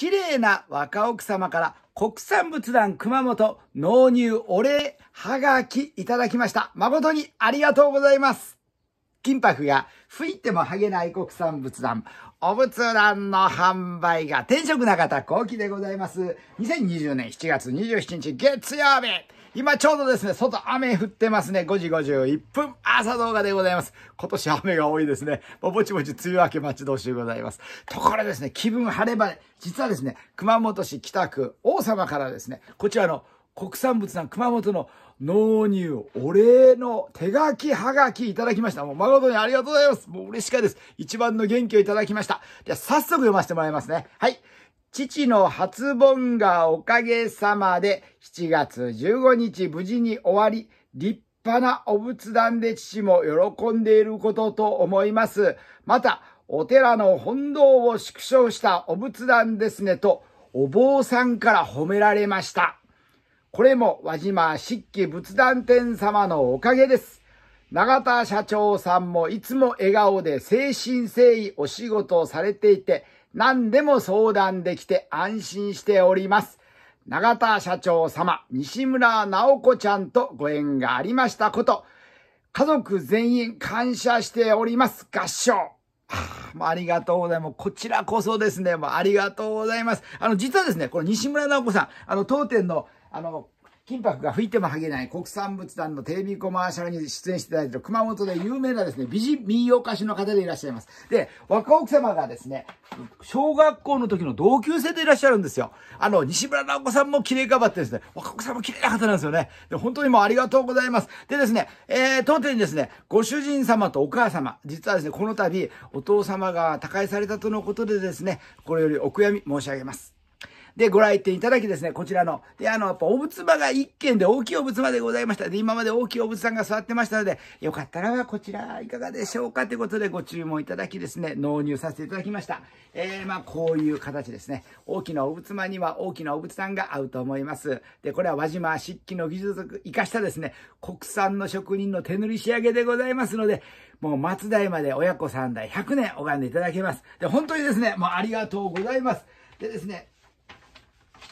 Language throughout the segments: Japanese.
綺麗な若奥様から国産仏壇熊本納入お礼はがきいただきました。誠にありがとうございます。金箔が吹いても剥げない国産仏壇、お仏壇の販売が天職な方後期でございます。2020年7月27日月曜日。今ちょうどですね、外雨降ってますね。5時51分朝動画でございます。今年雨が多いですね。ぼちぼち梅雨明け待ち遠しいございます。ところですね、気分晴れ晴れ。実はですね、熊本市北区王様からですね、こちらの国産物さん、熊本の納入お礼の手書きはがきいただきました。もう誠にありがとうございます。もう嬉しかです。一番の元気をいただきました。じゃあ早速読ませてもらいますね。はい。父の初盆がおかげさまで7月15日無事に終わり、立派なお仏壇で父も喜んでいることと思います。また、お寺の本堂を縮小したお仏壇ですねと、お坊さんから褒められました。これも輪島漆器仏壇店様のおかげです。永田社長さんもいつも笑顔で誠心誠意お仕事をされていて、何でも相談できて安心しております。永田社長様、西村直子ちゃんとご縁がありましたこと、家族全員感謝しております。合唱。あ、ありがとうございます。こちらこそですね、もうありがとうございます。あの、実はですね、この西村直子さん、あの、当店の、あの、金箔が吹いても剥げない国産物団のテレビコマーシャルに出演していただいている熊本で有名なですね、美人民謡歌手の方でいらっしゃいます。で、若奥様がですね、小学校の時の同級生でいらっしゃるんですよ。あの、西村直子さんも綺麗かばってですね、若奥様も綺麗な方なんですよね。で、本当にもうありがとうございます。でですね、えー、当店にですね、ご主人様とお母様、実はですね、この度、お父様が他界されたとのことでですね、これよりお悔やみ申し上げます。で、ご来店いただきですね、こちらの、で、あの、やっぱお仏間が1軒で大きいお仏間でございました。で、今まで大きいお仏さんが座ってましたので、よかったらこちらいかがでしょうかということでご注文いただきですね、納入させていただきました。えー、まあ、こういう形ですね。大きなお仏間には大きなお仏さんが合うと思います。で、これは輪島漆器の技術を生かしたですね、国産の職人の手塗り仕上げでございますので、もう松代まで親子3代100年拝んでいただけます。で、本当にですね、もうありがとうございます。でですね、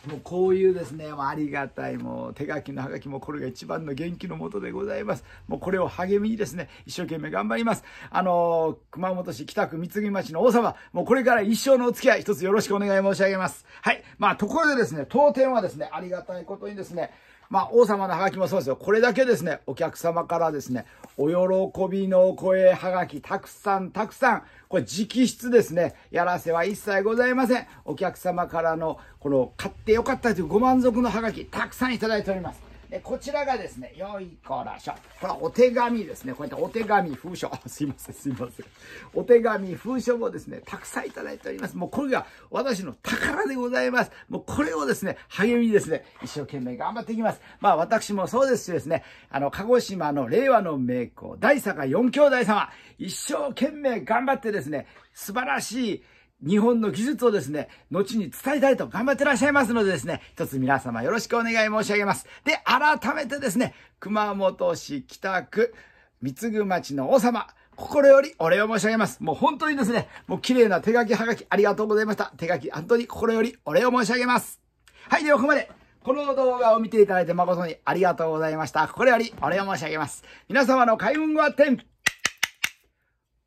もうこういうですね、ありがたい、もう手書きのハガキもこれが一番の元気のもとでございます。もうこれを励みにですね、一生懸命頑張ります。あのー、熊本市北区三木町の王様、もうこれから一生のお付き合い一つよろしくお願い申し上げます。はい。まあ、ところでですね、当店はですね、ありがたいことにですね、まあ、王様のハガキもそうですよ。これだけですね、お客様からですね、お喜びの声ハガキ、たくさんたくさん、これ直筆ですね、やらせは一切ございません。お客様からのこの買ってよかったというご満足のハガキたくさんいただいております。でこちらがですね、よいこらしょ。これはお手紙ですね。こういったお手紙封書。すいません、すいません。お手紙封書もですね、たくさんいただいております。もうこれが私の宝でございます。もうこれをですね、励みにですね、一生懸命頑張っていきます。まあ私もそうですしですね、あの、鹿児島の令和の名工、大坂4兄弟様、一生懸命頑張ってですね、素晴らしい日本の技術をですね、後に伝えたいと頑張ってらっしゃいますのでですね、一つ皆様よろしくお願い申し上げます。で、改めてですね、熊本市北区、三つ町の王様、心よりお礼を申し上げます。もう本当にですね、もう綺麗な手書きはがきありがとうございました。手書き、本当に心よりお礼を申し上げます。はい、ではここまで。この動画を見ていただいて誠にありがとうございました。心よりお礼を申し上げます。皆様の開運は天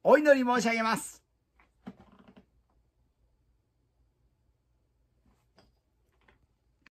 お祈り申し上げます。